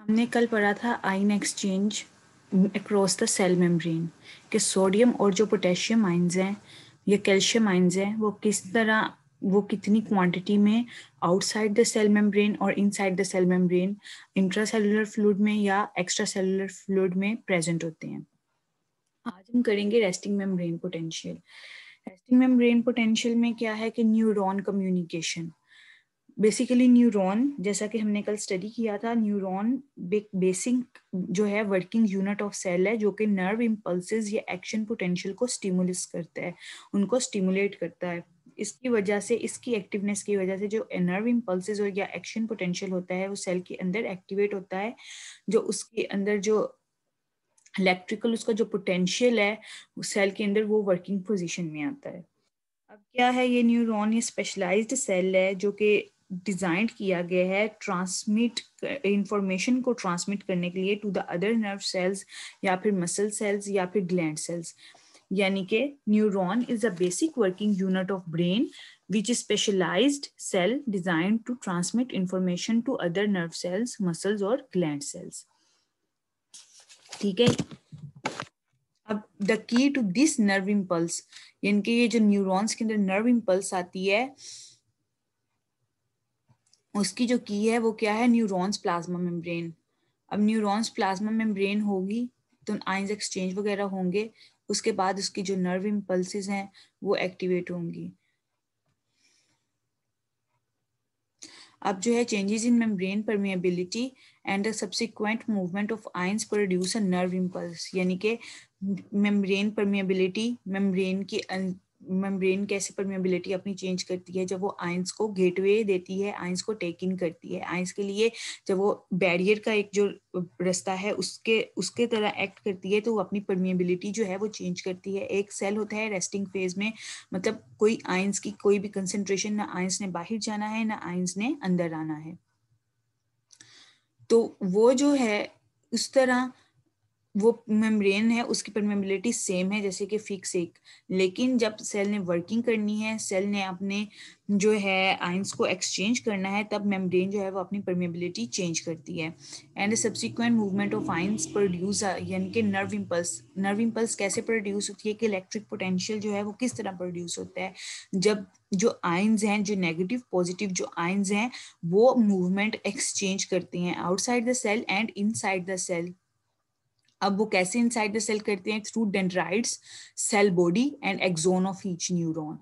हमने कल पढ़ा था ion exchange across the cell membrane कि सोडियम और जो पोटेशियम आइंस हैं या कैल्शियम आइंस हैं वो किस तरह वो कितनी क्वांटिटी में आउटसाइड द सेल मेम्ब्रेन और inside the cell membrane intracellular fluid में या एक्स्ट्रा सेलुलर फ्लूड में प्रेजेंट होते हैं आज हम करेंगे resting membrane potential resting membrane potential में क्या है कि न्यूरॉन कम्युनिकेशन बेसिकली न्यूरॉन जैसा कि हमने कल स्टडी किया था न्यूरॉन बेसिक जो है वर्किंग यूनिट ऑफ सेल है जो कि नर्व इम्पल्स या एक्शन पोटेंशियल को स्टिमुलस करता है उनको स्टिमुलेट करता है इसकी वजह से इसकी एक्टिवनेस की वजह से जो नर्व इम्पल्स और या एक्शन पोटेंशियल होता है वो सेल के अंदर एक्टिवेट होता है जो उसके अंदर जो इलेक्ट्रिकल उसका जो पोटेंशियल है सेल के अंदर वो वर्किंग पोजिशन में आता है अब क्या है ये न्यूरॉन ये स्पेशलाइज्ड सेल है जो कि डिजाइंड किया गया है ट्रांसमिट इंफॉर्मेशन को ट्रांसमिट करने के लिए to the other nerve cells या फिर मसल सेल्स या फिर ग्लैंड सेल्स यानी कि neuron is a basic working unit of brain which is specialized cell design to transmit information to other nerve cells muscle और ग्लैंड सेल्स ठीक है अब the key to this nerve impulse यानी कि ये जो न्यूरॉन्स के अंदर नर्व इम्पल्स आती है उसकी जो की है वो क्या है न्यूरॉन्स प्लाज्मा मेम्ब्रेन अब न्यूरॉन्स प्लाज्मा मेम्ब्रेन होगी तो आइंस एक्सचेंज वगैरह होंगे उसके बाद उसकी जो नर्व इम्पल्सिस हैं वो एक्टिवेट होंगी अब जो है changes in membrane permeability and the subsequent movement of ions produce a nerve impulse यानी कि मेम्ब्रेन परमिएबिलिटी मेम्ब्रेन की मेम्ब्रेन कैसे परमेबिलिटी अपनी चेंज करती है जब वो आइंस को गेटवे देती है आइंस को टेक इन करती है आइंस के लिए जब वो बैरियर का एक जो रास्ता है उसके उसके तरह एक्ट करती है तो वो अपनी परमेबिलिटी जो है वो चेंज करती है एक सेल होता है रेस्टिंग फेज में मतलब कोई आइंस की कोई भी कंसेंट्रेशन ना आइंस ने बाहर जाना है ना आइंस ने अंदर आना है तो वो जो है उस तरह वो मेम्ब्रेन है उसकी परमेबिलिटी सेम है जैसे कि फिक्स एक लेकिन जब सेल ने वर्किंग करनी है सेल ने अपने जो है आइंस को एक्सचेंज करना है तब मेम्ब्रेन जो है वो अपनी परमेबिलिटी चेंज करती है and subsequent movement of ions produce यानी कि नर्व इम्पल्स नर्व इम्पल्स कैसे प्रोड्यूस होती है कि इलेक्ट्रिक पोटेंशियल जो है वो किस तरह प्रोड्यूस होता है जब जो आइंस हैं जो नेगेटिव पॉजिटिव जो आइंस हैं वो मूवमेंट एक्सचेंज करते हैं outside the cell and inside the cell अब वो कैसे इनसाइड द सेल करते हैं through dendrites cell body and axon of each neuron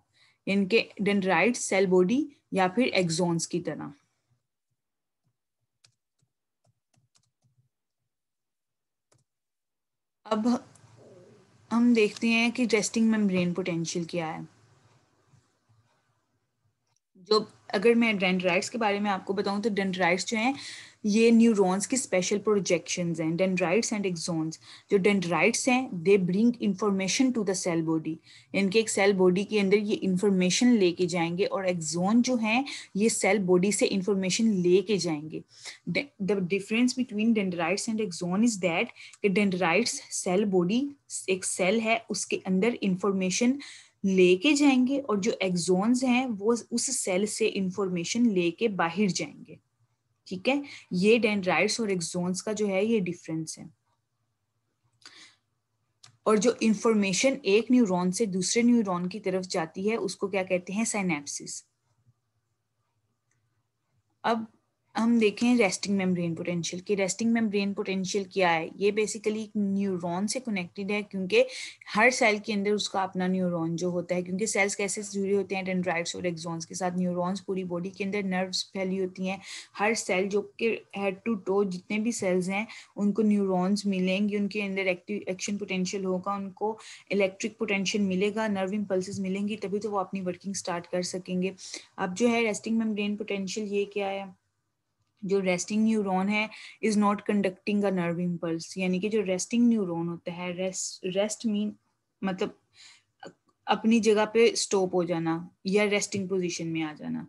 इनके डेंड्राइड्स सेल बॉडी या फिर एक्सोन्स की तरह अब हम देखते हैं कि रेस्टिंग मेम्ब्रेन पोटेंशियल क्या है जो अगर मैं डेंड्राइट्स के बारे में आपको बताऊं तो डेंड्राइट्स जो हैं ये न्यूरॉन्स की स्पेशल प्रोजेक्शन हैं डेंड्राइट्स एंड एक्सोन्स जो डेंड्राइट्स हैं they bring information to the cell body इनके एक सेल बॉडी के अंदर ये इंफॉर्मेशन लेके जाएंगे और एक्सोन जो हैं ये सेल बॉडी से इंफॉर्मेशन लेके जाएंगे the difference between dendrites and axon is that कि डेंड्राइट्स सेल बॉडी एक सेल है उसके अंदर इंफॉर्मेशन लेके जाएंगे और जो एक्सोन्स हैं वो उस सेल से इंफॉर्मेशन लेके बाहर जाएंगे ठीक है ये डेंड्राइट्स और एक्सोन्स का जो है ये डिफरेंस है और जो इंफॉर्मेशन एक न्यूरॉन से दूसरे न्यूरॉन की तरफ जाती है उसको क्या कहते हैं साइनेप्सिस अब हम देखें रेस्टिंग मेम्ब्रेन पोटेंशियल की रेस्टिंग मेम्ब्रेन पोटेंशियल क्या है ये बेसिकली एक न्यूरॉन से कनेक्टेड है क्योंकि हर सेल के अंदर उसका अपना न्यूरॉन जो होता है क्योंकि सेल्स कैसे जुड़े होते हैं डेंड्राइट्स और एक्जॉन्स के साथ न्यूरॉन्स पूरी बॉडी के अंदर नर्व्स फैली होती हैं हर सेल जो कि हेड टू टो जितने भी सेल्स हैं उनको न्यूरोन्स मिलेंगे उनके अंदर एक्टिव एक्शन पोटेंशियल होगा उनको इलेक्ट्रिक पोटेंशियल मिलेगा नर्व इम्पल्स मिलेंगी तभी तो वो अपनी वर्किंग स्टार्ट कर सकेंगे अब जो है रेस्टिंग मेम्ब्रेन पोटेंशियल ये क्या है जो रेस्टिंग न्यूरॉन है is not conducting a nerve impulse यानी कि जो रेस्टिंग न्यूरॉन होता है रेस्ट रेस्ट मीन मतलब अपनी जगह पे स्टॉप हो जाना या रेस्टिंग पोजीशन में आ जाना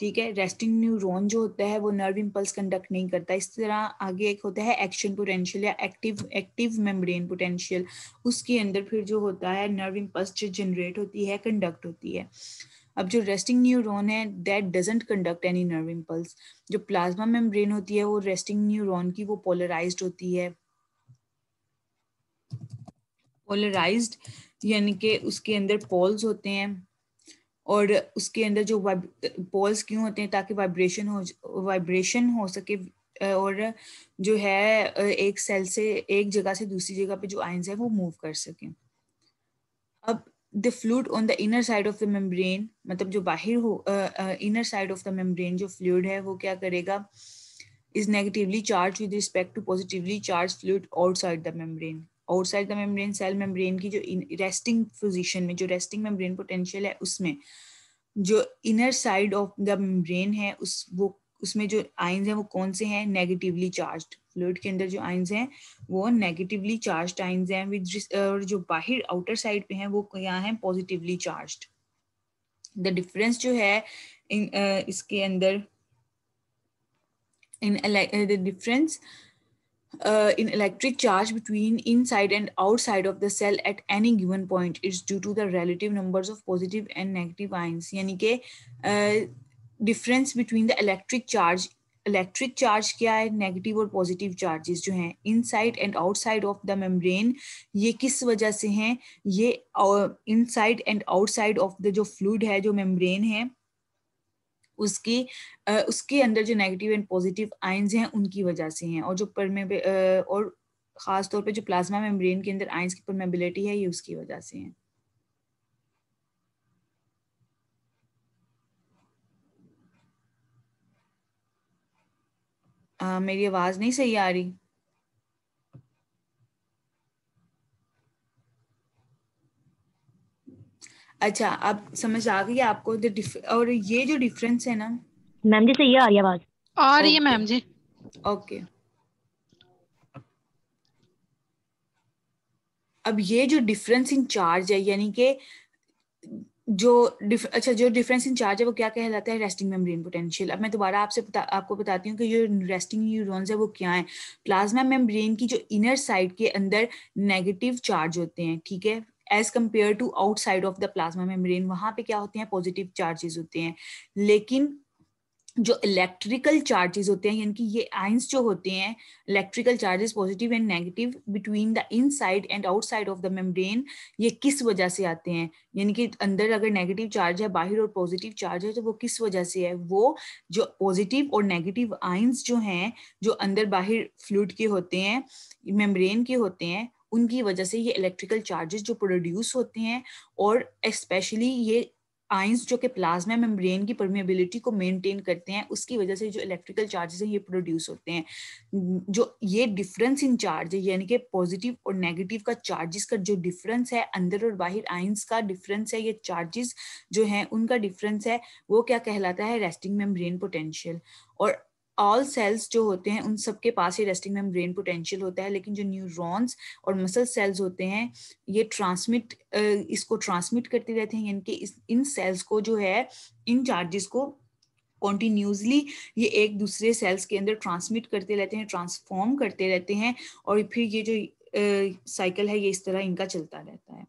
ठीक है रेस्टिंग न्यूरॉन जो होता है वो नर्व इम्पल्स कंडक्ट नहीं करता इस तरह आगे एक होता है एक्शन पोटेंशियल या एक्टिव एक्टिव मेम्ब्रेन पोटेंशियल उसके अंदर फिर जो होता है नर्व इम्पल्स जो जनरेट होती है कंडक्ट होती है अब जो रेस्टिंग न्यूरॉन है that doesn't conduct any nerve impulse जो प्लाज्मा मेम्ब्रेन होती है वो रेस्टिंग न्यूरॉन की वो पोलराइज्ड होती है पोलराइज्ड यानी कि उसके अंदर पोल्स होते हैं और उसके अंदर जो पोल्स क्यों होते हैं ताकि वाइब्रेशन हो वाइब्रेशन हो सके और जो है एक सेल से एक जगह से दूसरी जगह पे जो आइंस है वो मूव कर सके अब the fluid on the inner side of the membrane मतलब जो बाहर हो inner side of the membrane जो fluid है वो क्या करेगा is negatively charged with respect to positively charged fluid outside the membrane outside the membrane cell membrane की जो resting position में जो resting membrane potential है उसमें जो inner side of the membrane है उस वो उसमें जो आइंस हैं वो कौन से हैं नेगेटिवली चार्ज फ्लूड के अंदर जो आइंस हैं वो नेगेटिवली चार्ज आइंस हैं विद और जो बाहर आउटर साइड पे हैं वो क्या हैं पॉजिटिवली चार्ज द डिफरेंस जो है इन uh, इसके अंदर in the difference uh, in electric charge between inside and outside of the cell at any given point is due to the relative numbers of positive and negative ions यानी कि difference between the electric charge electric charge क्या है negative और positive charges जो हैं inside and outside of the membrane ये किस वजह से हैं ये inside and outside of the जो फ्लूड है जो मेम्ब्रेन है उसकी uh, उसके अंदर जो नेगेटिव एंड पॉजिटिव आइंस हैं उनकी वजह से हैं और जो परमेब uh, और ख़ास तौर पे जो प्लाज्मा मेम्ब्रेन के अंदर आइंस की परमेबिलिटी है ये उसकी वजह से है आ, मेरी आवाज नहीं सही आ रही अच्छा आप समझ आ गई आपको और ये जो डिफरेंस है ना मैम जी सही आ रही आवाज आ रही है मैम जी ओके अब ये जो डिफरेंस इन चार्ज है यानी कि जो अच्छा जो डिफरेंस इन चार्ज है वो क्या कहलाता है रेस्टिंग मेम्ब्रेन पोटेंशियल अब मैं दोबारा आपसे बता, आपको बताती हूँ कि जो रेस्टिंग न्यूरॉन्स है वो क्या है प्लाज्मा मेम्ब्रेन की जो इनर साइड के अंदर नेगेटिव चार्ज होते हैं ठीक है as compare to outside of the plasma membrane वहां पे क्या होते हैं पॉजिटिव चार्जेस होते हैं लेकिन जो इलेक्ट्रिकल चार्जेस होते हैं यानी कि ये आइंस जो होते हैं electrical charges positive and negative between the inside and outside of the membrane ये किस वजह से आते हैं यानी कि अंदर अगर नेगेटिव चार्ज है बाहर और पॉजिटिव चार्ज है तो वो किस वजह से है वो जो पॉजिटिव और नेगेटिव आइंस जो हैं जो अंदर बाहर फ्लूड के होते हैं मेम्ब्रेन के होते हैं उनकी वजह से ये इलेक्ट्रिकल चार्जेस जो प्रोड्यूस होते हैं और स्पेशली ये आइंस जो कि प्लाज्मा मेम्ब्रेन की परमेबिलिटी को मेंटेन करते हैं उसकी वजह से जो इलेक्ट्रिकल चार्जेस हैं ये प्रोड्यूस होते हैं जो ये डिफरेंस इन चार्ज यानी कि पॉजिटिव और नेगेटिव का चार्जेस का जो डिफरेंस है अंदर और बाहर आइंस का डिफरेंस है ये चार्जेस जो हैं उनका डिफरेंस है वो क्या कहलाता है रेस्टिंग मेम्ब्रेन पोटेंशियल और ऑल सेल्स जो होते हैं उन सबके पास ही रेस्टिंग मेम्ब्रेन पोटेंशियल होता है लेकिन जो न्यूरॉन्स और मसल सेल्स होते हैं ये ट्रांसमिट इसको ट्रांसमिट करते रहते हैं यानी कि इस इन सेल्स को जो है इन चार्जेस को कॉन्टिन्यूसली ये एक दूसरे सेल्स के अंदर ट्रांसमिट करते रहते हैं ट्रांसफॉर्म करते रहते हैं और फिर ये जो साइकिल है ये इस तरह इनका चलता रहता है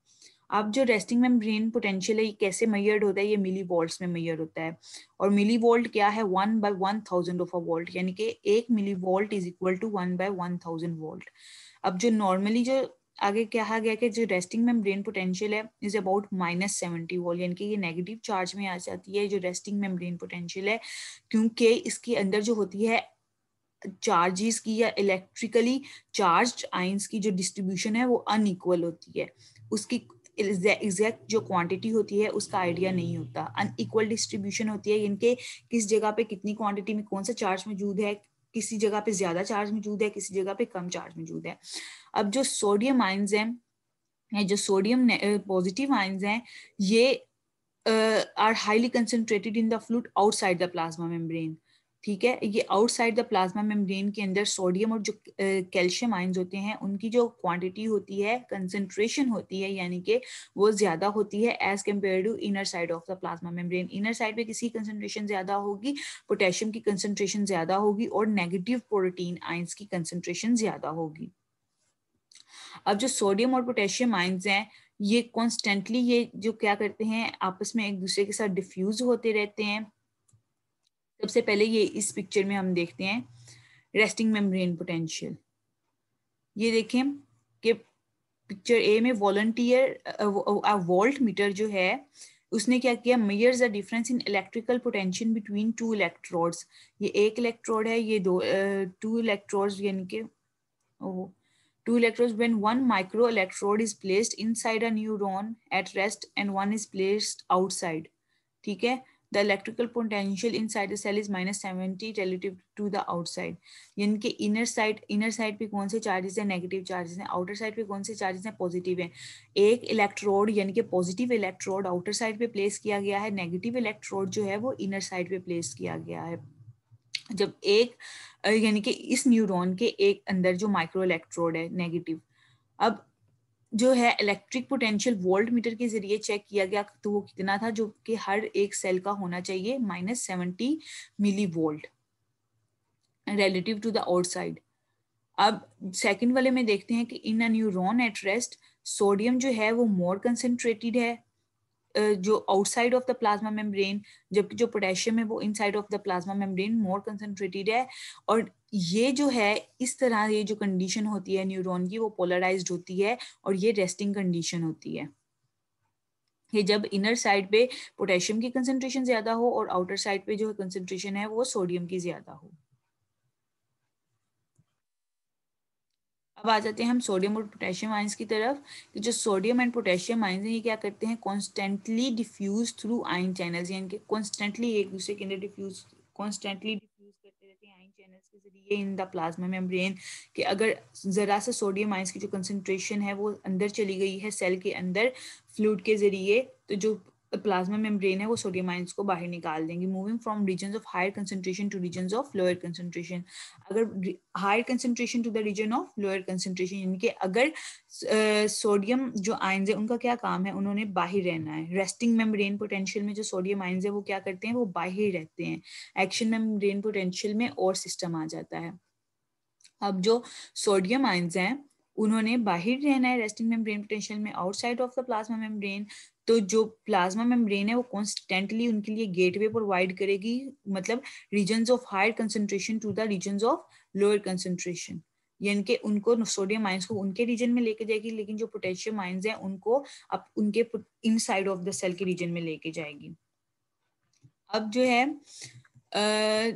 अब जो रेस्टिंग में ब्रेन पोटेंशियल है ये कैसे मैयर्ड होता है ये मिली वोल्ट में मैयर होता है और मिली वोल्ट क्या है one by one thousand of a volt यानी कि एक millivolt is equal to one by one thousand volt अब जो नॉर्मली जो आगे कहा गया कि जो रेस्टिंग में ब्रेन पोटेंशियल है is about minus seventy volt यानी कि ये नेगेटिव चार्ज में आ जाती है जो रेस्टिंग में ब्रेन पोटेंशियल है क्योंकि इसके अंदर जो होती है चार्जेस की या इलेक्ट्रिकली चार्ज आइंस की जो डिस्ट्रीब्यूशन है वो अनइक्वल होती है उसकी एग्जैक्ट जो क्वांटिटी होती है उसका आइडिया नहीं होता अनइक्वल डिस्ट्रीब्यूशन होती है इनके किस जगह पे कितनी क्वांटिटी में कौन सा चार्ज मौजूद है किसी जगह पे ज्यादा चार्ज मौजूद है किसी जगह पे कम चार्ज मौजूद है अब जो सोडियम आइन्स हैं जो सोडियम पॉजिटिव आइन्स हैं ये are highly concentrated in the fluid outside the plasma membrane ठीक है ये आउटसाइड द प्लाज्मा मेम्ब्रेन के अंदर सोडियम और जो कैल्शियम आयंस होते हैं उनकी जो क्वांटिटी होती है कंसेंट्रेशन होती है यानी कि वो ज़्यादा होती है as compare to inner side of the plasma membrane inner side पे किसी की ज़्यादा होगी पोटेशियम की कंसेंट्रेशन ज़्यादा होगी और नेगेटिव प्रोटीन आइंस की कंसेंट्रेशन ज़्यादा होगी अब जो सोडियम और पोटेशियम आइंस हैं ये कॉन्स्टेंटली ये जो क्या करते हैं आपस में एक दूसरे के साथ डिफ्यूज होते रहते हैं सबसे पहले ये इस पिक्चर में हम देखते हैं रेस्टिंग मेम्ब्रेन पोटेंशियल ये देखें कि पिक्चर ए में वॉल्टियर वोल्ट मीटर जो है उसने क्या किया measures the difference in electrical potential between two electrodes ये एक इलेक्ट्रोड है ये दो टू इलेक्ट्रोड्स यानी कि two electrodes when one microelectrode is placed inside a neuron at rest and one is placed outside ठीक है the electrical potential inside the cell is minus 70 relative to the outside yani ke inner side inner side pe kaun se charges hain negative charges hain outer side pe kaun se charges hain positive hain ek electrode yani ke positive electrode outer side pe place kiya gaya hai negative electrode jo hai wo inner side pe place kiya gaya hai जब एक यानी कि इस neuron के एक अंदर जो micro electrode है नेगेटिव अब जो है इलेक्ट्रिक पोटेंशियल वोल्ट मीटर के जरिए चेक किया गया तो वो कितना था जो कि हर एक सेल का होना चाहिए minus seventy milli millivolt relative to the outside अब सेकंड वाले में देखते हैं कि in a neuron at rest sodium जो है वो मोर कंसेंट्रेटेड है जो outside of the plasma membrane जबकि जो पोटेशियम है वो inside of the plasma membrane more concentrated है और ये जो है इस तरह ये जो कंडीशन होती है न्यूरॉन की वो पोलराइज्ड होती है और ये रेस्टिंग कंडीशन होती है ये जब इनर साइड पे पोटेशियम की कंसेंट्रेशन ज्यादा हो और आउटर साइड पे जो कंसेंट्रेशन है वो सोडियम की ज्यादा हो अब आ जाते हैं हम सोडियम और पोटेशियम आइंस की तरफ कि जो सोडियम एंड पोटेशियम आइंस हैं ये क्या करते हैं constantly diffuse through ion channels यानी कि कॉन्स्टेंटली एक दूसरे के अंदर डिफ्यूज कॉन्स्टेंटली वायरस के जरिए इन द प्लाज्मा मेम्ब्रेन कि अगर ज़रा सा सोडियम आइंस की जो कंसनट्रेशन है वो अंदर चली गई है सेल के अंदर फ्लूड के ज़रिए तो जो प्लाज्मा मेम्ब्रेन है वो सोडियम आइंस को बाहर निकाल देंगे moving from region of higher concentration to region of lower concentration अगर higher concentration to the region of lower concentration यानी कि अगर सोडियम uh, जो आइंस है उनका क्या काम है उन्होंने बाहर रहना है रेस्टिंग मेम्ब्रेन पोटेंशियल में जो सोडियम आइंस है वो क्या करते हैं वो बाहर रहते हैं एक्शन मेम्ब्रेन पोटेंशियल में और सिस्टम आ जाता है अब जो सोडियम आइंस हैं उन्होंने बाहर रहना है रेस्टिंग मेम्ब्रेन पोटेंशियल में outside of the plasma membrane तो जो प्लाज्मा मेम्ब्रेन है वो कॉन्स्टेंटली उनके लिए गेटवे प्रोवाइड करेगी मतलब region of higher concentration to the region of lower concentration यानी कि उनको सोडियम माइन्स को उनके रीजन में लेके जाएगी लेकिन जो पोटेशियम माइन्स है उनको अब उनके inside of the cell के रीजन में लेके जाएगी अब जो है अः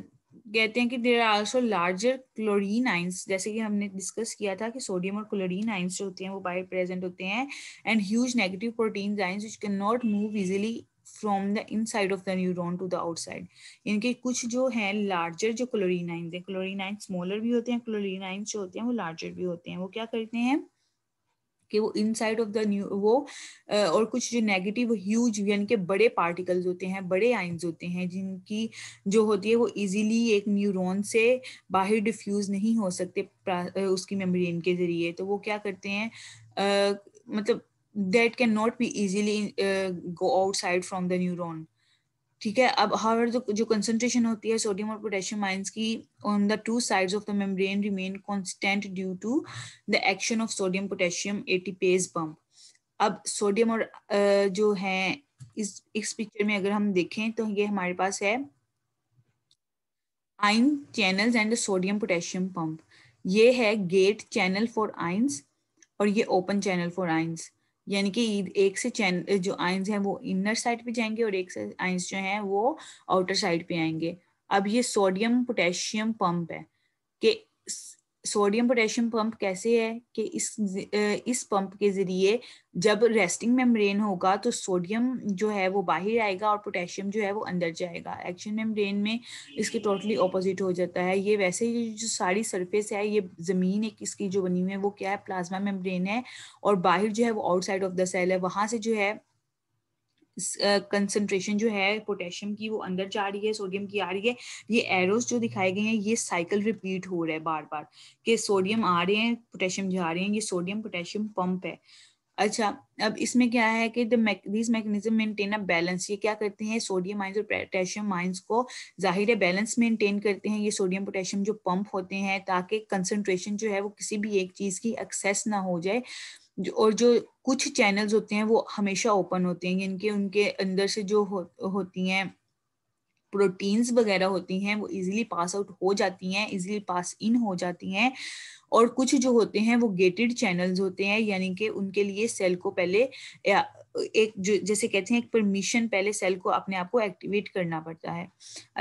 कहते हैं कि there are also larger chlorine ions जैसे कि हमने डिस्कस किया था कि सोडियम और क्लोरीन आइंस जो होते हैं वो बाई प्रेजेंट होते हैं and huge negative protein ions which can not move easily from the inside of the neuron to the outside इनके कुछ जो है लार्जर जो क्लोरिन आइंस है क्लोरिन आइंस स्मॉलर भी होते हैं क्लोरिन आइंस जो होते हैं वो लार्जर भी होते हैं वो क्या करते हैं कि वो साइड ऑफ द न्यू वो और कुछ जो नेगेटिव ह्यूज यानी कि बड़े पार्टिकल्स होते हैं बड़े आइंस होते हैं जिनकी जो होती है वो इजीली एक न्यूरॉन से बाहर डिफ्यूज नहीं हो सकते उसकी मेम्ब्रेन के जरिए तो वो क्या करते हैं मतलब that can not be easily go outside from the neuron ठीक है अब हावर जो कंसंट्रेशन होती है सोडियम और पोटेशियम आइंस की on the two sides of the membrane remain constant due to the action of sodium potassium ATPase pump अब sodium और जो है इस इस पिक्चर में अगर हम देखें तो ये हमारे पास है ion channels and sodium potassium pump ये है गेट चैनल फॉर आइंस और ये ओपन चैनल फॉर आइंस यानी कि एक से चैन जो आइंस हैं वो इनर साइड पे जाएंगे और एक से आइंस जो हैं वो आउटर साइड पे आएंगे अब ये सोडियम पोटेशियम पंप है कि सोडियम पोटेशियम पंप कैसे है कि इस इस पंप के जरिए जब रेस्टिंग मेम्ब्रेन होगा तो सोडियम जो है वो बाहर आएगा और पोटेशियम जो है वो अंदर जाएगा एक्शन मेम्ब्रेन में इसके टोटली ऑपोजिट हो जाता है ये वैसे ये जो सारी सरफेस है ये ज़मीन एक इसकी जो बनी हुई है वो क्या है प्लाज्मा मेम्ब्रेन है और बाहर जो है वो आउटसाइड ऑफ द सेल है वहाँ से जो है कंसनट्रेशन जो है पोटेशियम की वो अंदर जा रही है सोडियम की आ रही है ये एरोस जो दिखाए गए हैं ये साइकिल रिपीट हो रहा है बार बार कि सोडियम आ रहे हैं पोटेशियम जा रहे हैं ये सोडियम पोटेशियम पंप है अच्छा अब इसमें क्या है कि these mechanism maintain a balance ये क्या करते हैं सोडियम माइंस और पोटेशियम माइंस को जाहिर है बैलेंस मेंटेन करते हैं ये सोडियम पोटेशियम जो पंप होते हैं ताकि कंसंट्रेशन जो है वो किसी भी एक चीज की एक्सेस ना हो जाए और जो कुछ चैनल्स होते हैं वो हमेशा ओपन होते हैं इनके उनके अंदर से जो हो, होती हैं प्रोटीन्स वगैरह होती हैं वो इजीली पास आउट हो जाती हैं इजीली पास इन हो जाती हैं और कुछ जो होते हैं वो गेटेड चैनल्स होते हैं यानी कि उनके लिए सेल को पहले एक जो जैसे कहते हैं एक परमिशन पहले सेल को अपने आप को एक्टिवेट करना पड़ता है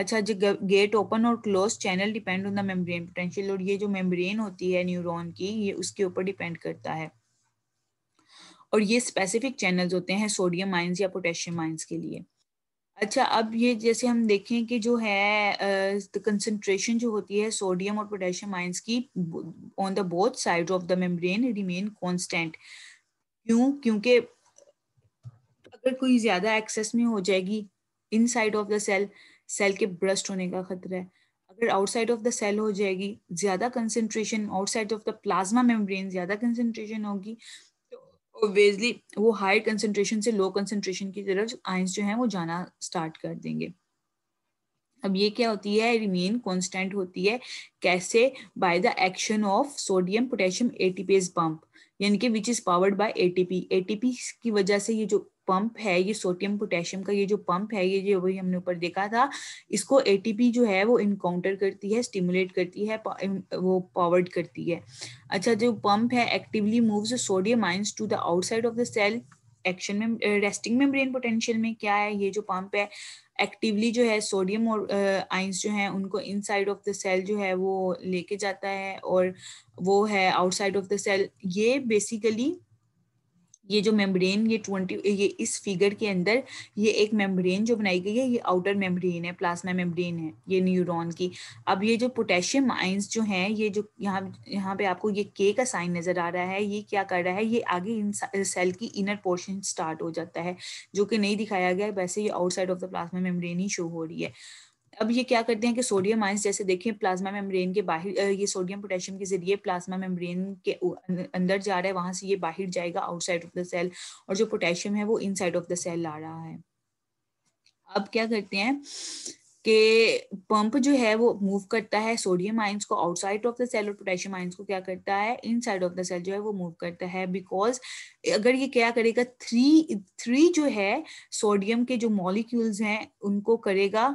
अच्छा जो गेट ओपन और close channel depend on the membrane potential और ये जो मेम्ब्रेन होती है न्यूरोन की ये उसके ऊपर डिपेंड करता है और ये स्पेसिफिक चैनल्स होते हैं सोडियम आइंस या पोटेशियम आइंस के लिए अच्छा अब ये जैसे हम देखें कि जो है कंसंट्रेशन uh, जो होती है सोडियम और पोटेशियम आइंस की on the both side of the membrane remain constant क्यों क्योंकि अगर कोई ज़्यादा एक्सेस में हो जाएगी inside of the cell cell के ब्रस्ट होने का खतरा है अगर आउटसाइड ऑफ द सेल हो जाएगी ज़्यादा concentration outside of the plasma membrane ज़्यादा कंसेंट्रेशन होगी ऑब्वियसली वो हाई कंसेंट्रेशन से लो कंसेंट्रेशन की तरफ आइंस जो है वो जाना स्टार्ट कर देंगे अब ये क्या होती है रिमेन कांस्टेंट होती है कैसे by the action of sodium potassium ATPase pump यानी कि which is powered by ATP ATP की वजह से ये जो पंप है ये सोडियम पोटेशियम का ये जो पंप है ये जो अभी हमने ऊपर देखा था इसको एटीपी जो है वो इनकाउंटर करती है स्टिमुलेट करती है वो पावर्ड करती है अच्छा जो पंप है actively moves sodium ions to the outside of the cell action में रेस्टिंग मेम्ब्रेन पोटेंशियल में क्या है ये जो पंप है एक्टिवली जो है सोडियम और आइंस जो है उनको इनसाइड ऑफ द सेल जो है वो लेके जाता है और वो है आउटसाइड ऑफ द सेल ये बेसिकली ये जो मेम्ब्रेन ये ट्वेंटी ये इस फिगर के अंदर ये एक मेम्ब्रेन जो बनाई गई है ये आउटर मेम्ब्रेन है प्लाज्मा मेम्ब्रेन है ये न्यूरॉन की अब ये जो पोटेशियम आइंस जो हैं ये जो यहाँ यहाँ पे आपको ये के का साइन नजर आ रहा है ये क्या कर रहा है ये आगे इन सेल की इनर पोर्शन स्टार्ट हो जाता है जो कि नहीं दिखाया गया वैसे ये outside of the plasma membrane ही शो हो रही है अब ये क्या करते हैं कि सोडियम आइंस जैसे देखिए प्लाज्मा मेम्ब्रेन के बाहर ये सोडियम पोटेशियम के जरिए प्लाज्मा मेम्ब्रेन के अं, अंदर जा रहा है वहां से ये बाहर जाएगा आउटसाइड ऑफ द सेल और जो पोटेशियम है वो इनसाइड ऑफ द सेल आ रहा है अब क्या करते हैं कि पंप जो है वो मूव करता है सोडियम आइंस को आउटसाइड ऑफ द सेल और पोटेशियम आइंस को क्या करता है इनसाइड ऑफ द सेल जो है वो मूव करता है बिकॉज अगर ये क्या करेगा थ्री थ्री जो है सोडियम के जो मॉलिक्यूल्स हैं उनको करेगा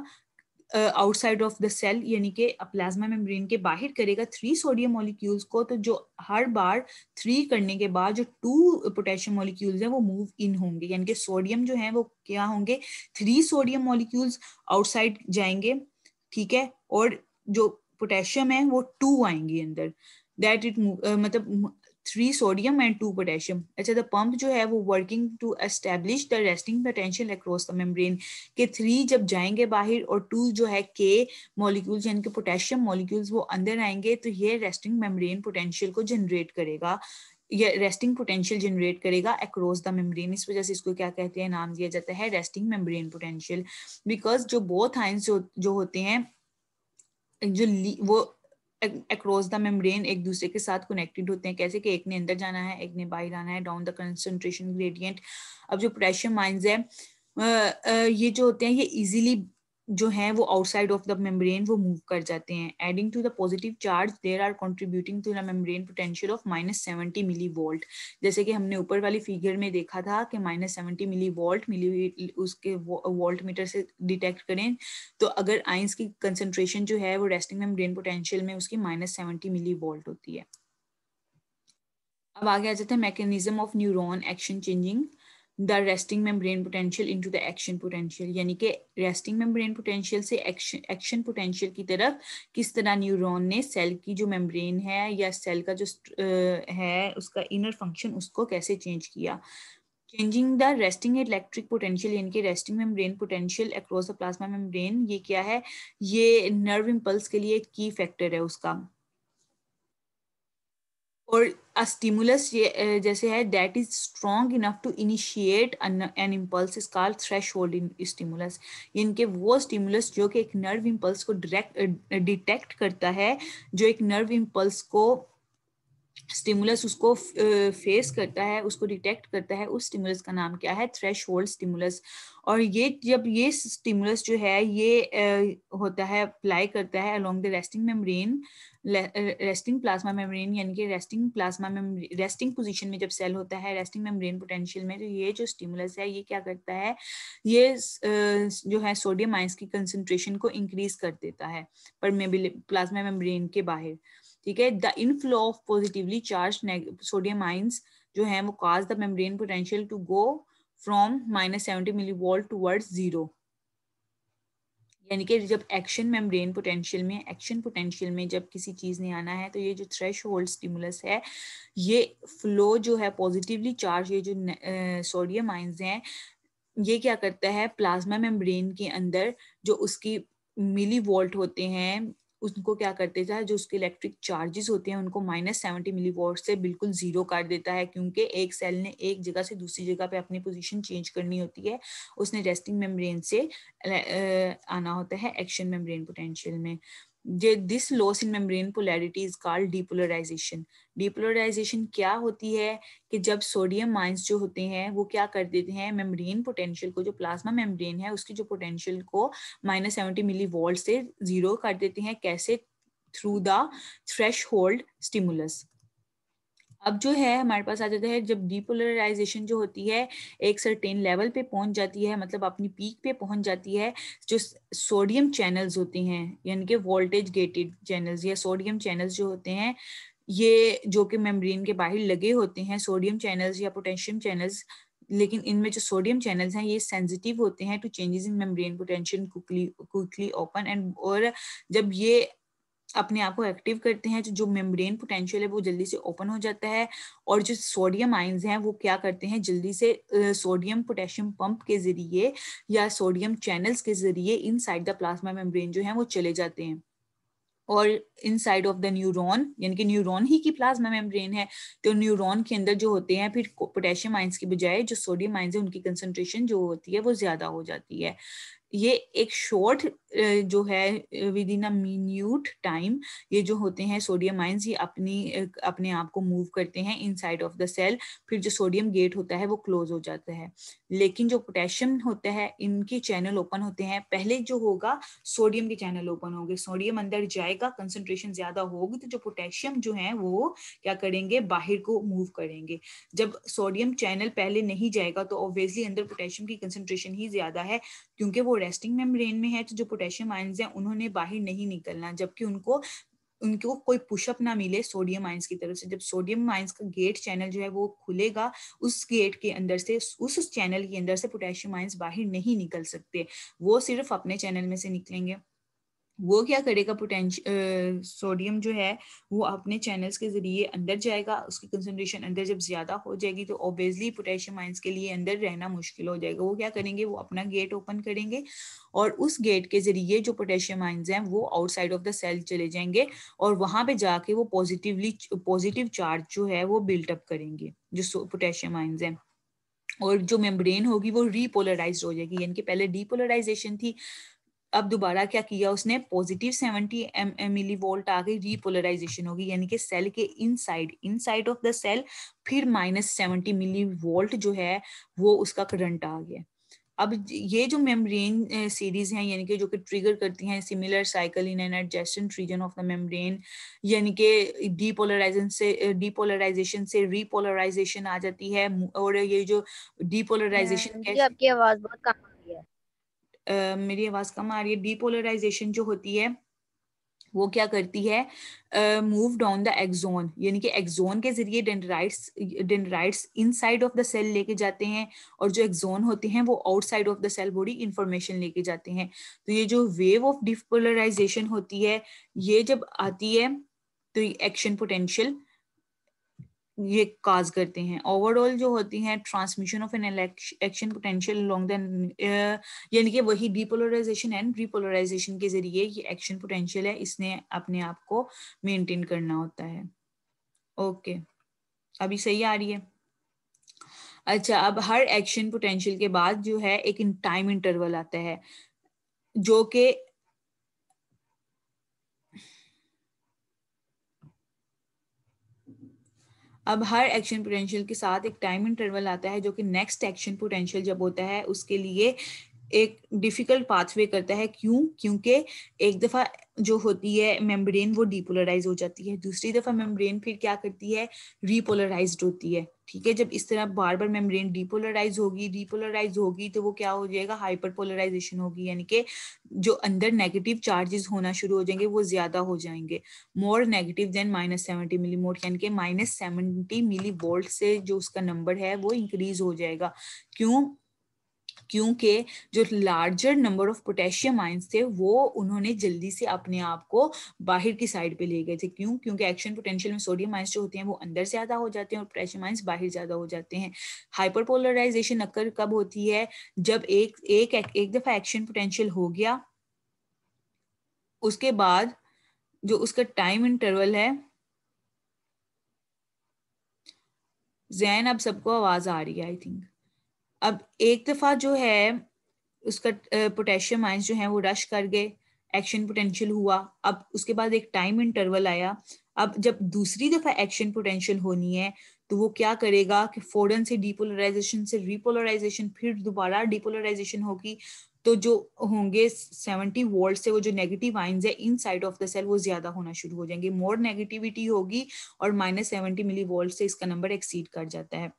आउटसाइड ऑफ द सेल यानी कि प्लाज्मा मेम्ब्रेन के बाहर करेगा थ्री सोडियम मॉलिक्यूल्स को तो जो हर बार थ्री करने के बाद जो टू पोटेशियम मॉलिक्यूल्स हैं वो मूव इन होंगे यानी कि सोडियम जो है वो क्या होंगे थ्री सोडियम मॉलिक्यूल्स आउटसाइड जाएंगे ठीक है और जो पोटेशियम है वो टू आएंगे अंदर दैट इट मतलब three sodium and two potassium अच्छा द पंप जो है वो working to establish the resting potential across the membrane के थ्री जब जाएंगे बाहर और टू जो है के मॉलिक्यूल्स यानी कि पोटेशियम मॉलिक्यूल्स वो अंदर आएंगे तो ये रेस्टिंग मेम्ब्रेन पोटेंशियल को जनरेट करेगा ये रेस्टिंग पोटेंशियल जनरेट करेगा अक्रॉस द मेम्ब्रेन इस वजह से इसको क्या कहते हैं नाम दिया जाता है रेस्टिंग मेम्ब्रेन पोटेंशियल बिकॉज जो बोथ आइंस जो, जो होते हैं जो वो अक्रॉस द मेम्ब्रेन एक दूसरे के साथ कनेक्टेड होते हैं कैसे कि एक ने अंदर जाना है एक ने बाहर आना है डाउन द कंसंट्रेशन ग्रेडियंट अब जो पोटेशियम माइंड है ये जो होते हैं ये इजीली जो हैं वो आउटसाइड ऑफ द मेम्ब्रेन वो मूव कर जाते हैं adding to the positive charge there are contributing to the membrane potential of minus seventy milli volt जैसे कि हमने ऊपर वाली फिगर में देखा था कि माइनस सेवेंटी मिली वोल्ट मिली उसके वोल्ट मीटर से डिटेक्ट करें तो अगर आइंस की कंसेंट्रेशन जो है वो रेस्टिंग मेम्ब्रेन पोटेंशियल में उसकी माइनस सेवेंटी मिली वोल्ट होती है अब आगे आ जाते हैं mechanism of neuron action changing the resting membrane potential into the action potential यानी कि रेस्टिंग मेम्ब्रेन पोटेंशियल से एक्शन एक्शन पोटेंशियल की तरफ किस तरह न्यूरॉन ने सेल की जो मेम्ब्रेन है या सेल का जो है उसका इनर फंक्शन उसको कैसे चेंज किया changing the resting electric potential यानी कि resting membrane potential across the plasma membrane ये क्या है ये नर्व इम्पल्स के लिए की फैक्टर है उसका और स्टिमुलस जैसे है that is strong enough to initiate an impulse is call threshold in stimulus इनके वो स्टिमुलस जो कि एक नर्व इम्पल्स को डायरेक्ट डिटेक्ट करता है जो एक नर्व इम्पल्स को स्टिमुलस उसको फेस करता है उसको डिटेक्ट करता है उस स्टिमुलस का नाम क्या है थ्रेश होल्ड स्टिमुलस और ये जब ये स्टिमुलस जो है ये होता है अप्लाई करता है along the resting membrane resting plasma membrane यानी कि रेस्टिंग प्लाज्मा रेस्टिंग पोजीशन में जब सेल होता है रेस्टिंग मेम्ब्रेन पोटेंशियल में तो ये जो स्टिमुलस है ये क्या करता है ये जो है सोडियम आइंस की कंसनट्रेशन को इंक्रीज कर देता है पर मेबी प्लाज्मा मेम्ब्रेन के बाहर ठीक है the inflow of positively charge sodium ions जो है वो cause the membrane potential to go from minus seventy milli volt towards zero यानी कि जब एक्शन मेम्ब्रेन पोटेंशियल में एक्शन पोटेंशियल में जब किसी चीज़ ने आना है तो ये जो थ्रेश होल्ड स्टिमुलस है ये फ्लो जो है पॉजिटिवली चार्ज ये जो सोडियम आइंस हैं ये क्या करता है प्लाज्मा मेम्ब्रेन के अंदर जो उसकी मिली वोल्ट होते हैं उनको क्या करते है जो उसके इलेक्ट्रिक चार्जेस होते हैं उनको माइनस सेवेंटी मिली वॉट से बिल्कुल जीरो कर देता है क्योंकि एक सेल ने एक जगह से दूसरी जगह पे अपनी पोजीशन चेंज करनी होती है उसने रेस्टिंग मेम्ब्रेन से आना होता है एक्शन मेम्ब्रेन पोटेंशियल में this loss in membrane polarity is called depolarisation depolarisation क्या होती है कि जब सोडियम माइंस जो होते हैं वो क्या कर देते हैं मेम्ब्रेन पोटेंशियल को जो प्लाज्मा मेम्ब्रेन है उसकी जो पोटेंशियल को माइनस सेवेंटी मिली वोल्ट से जीरो कर देते हैं कैसे through the threshold stimulus अब जो है हमारे पास आ जाता है जब डीपोलराइजेशन जो होती है एक सर्टेन लेवल पे पहुंच जाती है मतलब अपनी पीक पे पहुंच जाती है जो सोडियम चैनल्स होते हैं यानी कि वोल्टेज गेटेड चैनल्स या सोडियम चैनल्स जो होते हैं ये जो कि मेम्ब्रेन के बाहर लगे होते हैं सोडियम चैनल्स या पोटेशियम चैनल्स लेकिन इनमें जो सोडियम चैनल्स हैं ये सेंसिटिव होते हैं to changes in membrane potential quickly open and और जब ये अपने आप को एक्टिव करते हैं जो मेम्ब्रेन पोटेंशियल है वो जल्दी से ओपन हो जाता है और जो सोडियम आइंस हैं वो क्या करते हैं जल्दी से सोडियम पोटेशियम पंप के जरिए या सोडियम चैनल्स के जरिए inside the plasma membrane जो है वो चले जाते हैं और inside of the neuron यानी कि न्यूरॉन ही की प्लाज्मा मेम्ब्रेन है तो न्यूरॉन के अंदर जो होते हैं फिर पोटेशियम आइंस की बजाय जो सोडियम आइंस है उनकी कंसंट्रेशन जो होती है वो ज्यादा हो जाती है ये एक शॉर्ट जो है within a minute time ये जो होते हैं सोडियम आइंस ये अपनी अपने आप को मूव करते हैं inside of the cell फिर जो सोडियम गेट होता है वो क्लोज हो जाता है लेकिन जो पोटेशियम होता है इनके चैनल ओपन होते हैं पहले जो होगा सोडियम के चैनल ओपन होंगे सोडियम अंदर जाएगा कंसंट्रेशन ज्यादा होगी तो जो पोटेशियम जो है वो क्या करेंगे बाहर को मूव करेंगे जब सोडियम चैनल पहले नहीं जाएगा तो ऑब्वियसली अंदर पोटेशियम की कंसंट्रेशन ही ज्यादा है क्योंकि वो रेस्टिंग मेम्ब्रेन में है तो जो पोटेशियम आयंस हैं उन्होंने बाहर नहीं निकलना जबकि उनको उनको कोई पुशअप ना मिले सोडियम आइंस की तरफ से जब सोडियम आइंस का गेट चैनल जो है वो खुलेगा उस गेट के अंदर से उस चैनल के अंदर से पोटेशियम आइंस बाहर नहीं निकल सकते वो सिर्फ अपने चैनल में से निकलेंगे वो क्या करेगा पोटेंशियल सोडियम जो है वो अपने चैनल्स के जरिए अंदर जाएगा उसकी कंसनट्रेशन अंदर जब ज़्यादा हो जाएगी तो ऑब्वियसली पोटेशियम आइंस के लिए अंदर रहना मुश्किल हो जाएगा वो क्या करेंगे वो अपना गेट ओपन करेंगे और उस गेट के जरिए जो पोटेशियम आइंस हैं वो आउटसाइड ऑफ द सेल चले जाएंगे और वहां पे जाके वो पॉजिटिवली पॉजिटिव चार्ज जो है वो बिल्टअप करेंगे जो पोटेशियम आइंस हैं और जो मेम्ब्रेन होगी वो रीपोलराइज हो जाएगी यानी कि पहले डीपोलराइजेशन थी अब दोबारा क्या किया उसने positive seventy M M milli volt आ गई रीपोलराइजेशन गई यानी कि सेल के inside inside of the cell फिर माइनस सेवेंटी मिली वोल्ट जो है वो उसका करंट आ गया अब ये जो मेम्ब्रेन सीरीज हैं यानी कि जो कि ट्रिगर करती हैं similar cycle in an adjacent region of the membrane यानी कि डीपोलराइजेशन से डीपोलराइजेशन से रीपोलराइजेशन आ जाती है और ये जो डीपोलराइजेशन हाँ, आपकी आवाज बहुत कम मेरी आवाज कम आ रही है डीपोलराइजेशन जो होती है वो क्या करती है मूव डाउन द एक्सोन यानी कि एक्सोन के जरिए dendrites dendrites inside of the cell लेके जाते हैं और जो एक्जोन होते हैं वो outside of the cell body information लेके जाते हैं तो ये जो वेव ऑफ डिपोलराइजेशन होती है ये जब आती है तो एक्शन पोटेंशियल ये काज करते हैं ओवरऑल जो होती है transmission of an action potential long the यानी कि वही डिपोलराइजेशन एंड रिपोलराइजेशन के जरिए ये एक्शन पोटेंशियल है इसने अपने आप को मेंटेन करना होता है ओके okay. अभी सही आ रही है अच्छा अब हर एक्शन पोटेंशियल के बाद जो है एक टाइम इंटरवल आता है जो कि अब हर एक्शन पोटेंशियल के साथ एक टाइम इंटरवल आता है जो कि नेक्स्ट एक्शन पोटेंशियल जब होता है उसके लिए एक डिफिकल्ट पाथवे करता है क्यों क्योंकि एक दफा जो होती है मेम्ब्रेन वो डिपोलराइज हो जाती है दूसरी दफा मेम्ब्रेन फिर क्या करती है रिपोलराइज होती है ठीक है जब इस तरह बार बार मेम्ब्रेन डिपोलराइज होगी डिपोलराइज होगी तो वो क्या हो जाएगा हाइपर पोलराइजेशन होगी यानी कि जो अंदर नेगेटिव चार्जेस होना शुरू हो जाएंगे वो ज्यादा हो जाएंगे more negative than minus seventy milli मोट यानी कि माइनस सेवेंटी मिली वोल्ट से जो उसका नंबर है वो इंक्रीज हो जाएगा क्यों क्योंकि जो larger number of potassium ions थे वो उन्होंने जल्दी से अपने आप को बाहर की साइड पे ले गए थे क्यों क्योंकि एक्शन पोटेंशियल में सोडियम आइंस जो होते हैं वो अंदर ज़्यादा हो जाते हैं और पोटेशियम आइंस बाहर ज़्यादा हो जाते हैं हाइपरपोलराइजेशन अक्कर कब होती है जब एक एक, एक, एक दफ़ा एक्शन पोटेंशियल हो गया उसके बाद जो उसका टाइम इंटरवल है जैन अब सबको आवाज आ रही है आई थिंक अब एक दफ़ा जो है उसका पोटेशियम आइंस जो है वो रश कर गए एक्शन पोटेंशियल हुआ अब उसके बाद एक टाइम इंटरवल आया अब जब दूसरी दफ़ा एक्शन पोटेंशियल होनी है तो वो क्या करेगा कि फोरन से डिपोलराइजेशन से रिपोलराइजेशन फिर दोबारा डिपोलराइजेशन होगी तो जो होंगे 70 वोल्ट से वो जो नेगेटिव आइंस है inside of the cell वो ज्यादा होना शुरू हो जाएंगे मोर नेगेटिविटी होगी और माइनस सेवेंटी मिली वोल्ट से इसका नंबर एक्सीड कर जाता है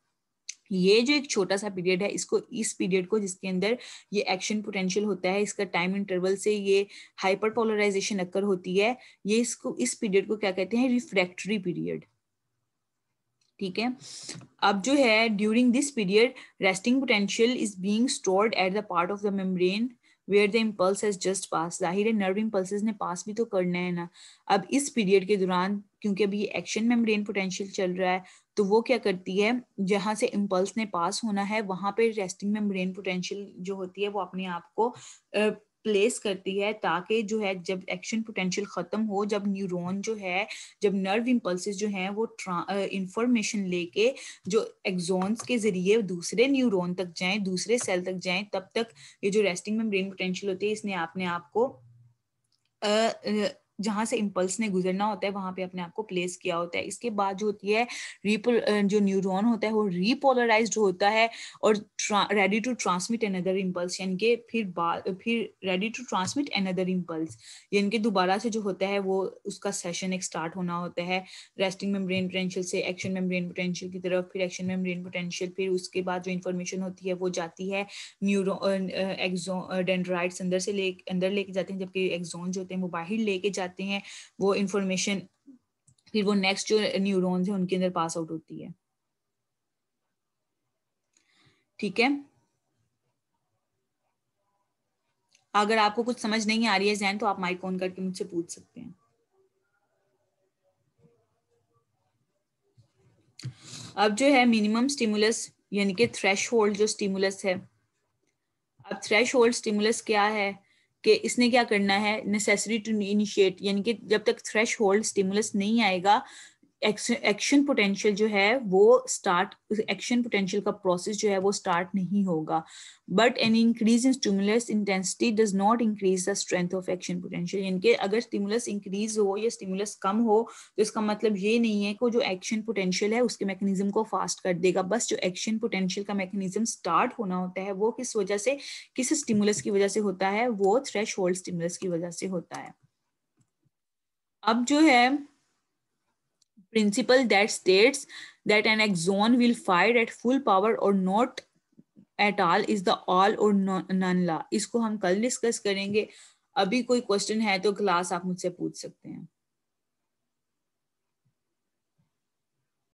ये जो एक छोटा सा पीरियड है इसको इस पीरियड को जिसके अंदर ये एक्शन पोटेंशियल होता है इसका टाइम इंटरवल से ये हाइपर पोलराइजेशन अक्कर होती है ये इसको इस पीरियड को क्या कहते हैं रिफ्रैक्टरी पीरियड ठीक है अब जो है during this period resting potential is being stored at the part of the membrane where the impulse has just pass जाहिर है नर्व इम्पल्स ने पास भी तो करना है ना अब इस पीरियड के दौरान क्योंकि अभी एक्शन में ब्रेन पोटेंशियल चल रहा है तो वो क्या करती है जहाँ से इम्पल्स ने पास होना है वहाँ पे रेस्टिंग में ब्रेन पोटेंशियल जो होती है वो अपने आप को प्लेस करती है ताकि जो है जब एक्शन पोटेंशियल ख़त्म हो जब न्यूरॉन जो है जब नर्व इम्पल्स जो हैं वो इंफॉर्मेशन लेके जो एग्जॉन्स के ज़रिए दूसरे न्यूरॉन तक जाएं दूसरे सेल तक जाएं तब तक ये जो रेस्टिंग मेम्ब्रेन पोटेंशियल होती है इसने अपने आप को जहां से इम्पल्स ने गुजरना होता है वहां पे अपने आप को प्लेस किया होता है इसके बाद जो होती है रीपोल जो न्यूरॉन होता है वो रीपोलराइज होता है और ready to transmit another impulse यानी कि फिर फिर ready to transmit another impulse यानी कि दोबारा से जो होता है वो उसका सेशन एक स्टार्ट होना होता है रेस्टिंग मेम्ब्रेन पोटेंशियल से एक्शन मेम्ब्रेन पोटेंशियल की तरफ फिर एक्शन मेम्ब्रेन पोटेंशियल फिर उसके बाद जो इन्फॉर्मेशन होती है वो जाती है न्यूरो एक्जो डेंड्राइड्स अंदर से ले अंदर लेके जाते हैं जबकि एक्जोन जो होते हैं वो बाहर लेके जाते जाते हैं वो इंफॉर्मेशन फिर वो नेक्स्ट जो न्यूरोन्स है उनके अंदर पास आउट होती है ठीक है अगर आपको कुछ समझ नहीं आ रही है जैन तो आप माइक ऑन करके मुझसे पूछ सकते हैं अब जो है मिनिमम स्टिमुलस यानी कि थ्रेश जो स्टिमुलस है अब थ्रेश स्टिमुलस क्या है कि इसने क्या करना है नेसेसरी टू इनिशिएट यानी कि जब तक थ्रेश होल्ड स्टिमुलस नहीं आएगा एक्शन पोटेंशियल जो है वो स्टार्ट एक्शन पोटेंशियल का प्रोसेस जो है वो स्टार्ट नहीं होगा but an increase in stimulus intensity does not increase the strength of action potential यानी कि अगर स्टिमुलस इंक्रीज हो या स्टिमुलस कम हो तो इसका मतलब ये नहीं है कि जो एक्शन पोटेंशियल है उसके मैकेनिज्म को फास्ट कर देगा बस जो एक्शन पोटेंशियल का मैकेनिज्म स्टार्ट होना होता है वो किस वजह से किस स्टिमुलस की वजह से होता है वो थ्रेश होल्ड स्टिमुलस की वजह से होता है अब जो है principle that states that an axon will fire at full power or not at all is the all or none law इसको हम कल discuss करेंगे अभी कोई question है तो class आप मुझसे पूछ सकते हैं